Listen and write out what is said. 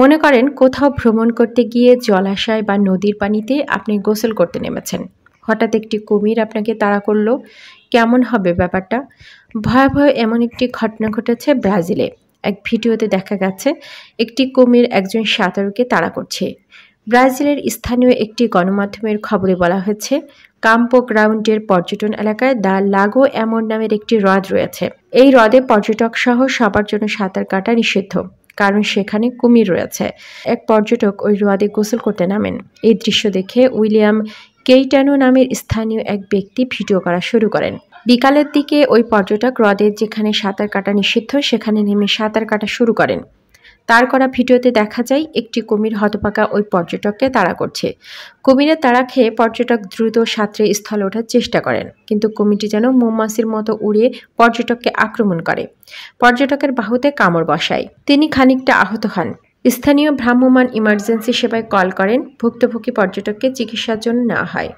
মনে করেন কোথাও ভ্রমণ করতে গিয়ে জলাশয় বা নদীর পানিতে আপনি গোসল করতে নেমেছেন হঠাৎ একটি কুমির আপনাকে তাড়া করল কেমন হবে ব্যাপারটা ভয়াবহ এমন একটি ঘটনা ঘটেছে ব্রাজিলে এক ভিডিওতে দেখা গেছে একটি কুমির একজন সাঁতারুকে তাড়া করছে ব্রাজিলের স্থানীয় একটি গণমাধ্যমের খবরে বলা হয়েছে কাম্পো গ্রাউন্ডের পর্যটন এলাকায় দ্য লাগো এমন নামের একটি হ্রদ রয়েছে এই হ্রদে পর্যটক সহ সবার জন্য সাঁতার কাটা নিষিদ্ধ কারণ সেখানে কুমির রয়েছে এক পর্যটক ওই রোয়াদে গোসল করতে নামেন এই দৃশ্য দেখে উইলিয়াম কেইটানো নামের স্থানীয় এক ব্যক্তি ভিডিও করা শুরু করেন বিকালের দিকে ওই পর্যটক হ্রদে যেখানে সাঁতার কাটা নিষিদ্ধ সেখানে নেমে সাঁতার কাটা শুরু করেন তার করা ভিডিওতে দেখা যায় একটি কুমির হতপাকা ওই পর্যটককে তাড়া করছে কুমিরের তাড়া খেয়ে পর্যটক দ্রুত সাঁতরে স্থলে ওঠার চেষ্টা করেন কিন্তু কুমিরটি যেন মোমাসির মতো উড়ে পর্যটককে আক্রমণ করে পর্যটকের বাহুতে কামড় বসায় তিনি খানিকটা আহত হন স্থানীয় ভ্রাম্যমান ইমার্জেন্সি সেবায় কল করেন ভুক্তভোগী পর্যটককে চিকিৎসার জন্য নেওয়া হয়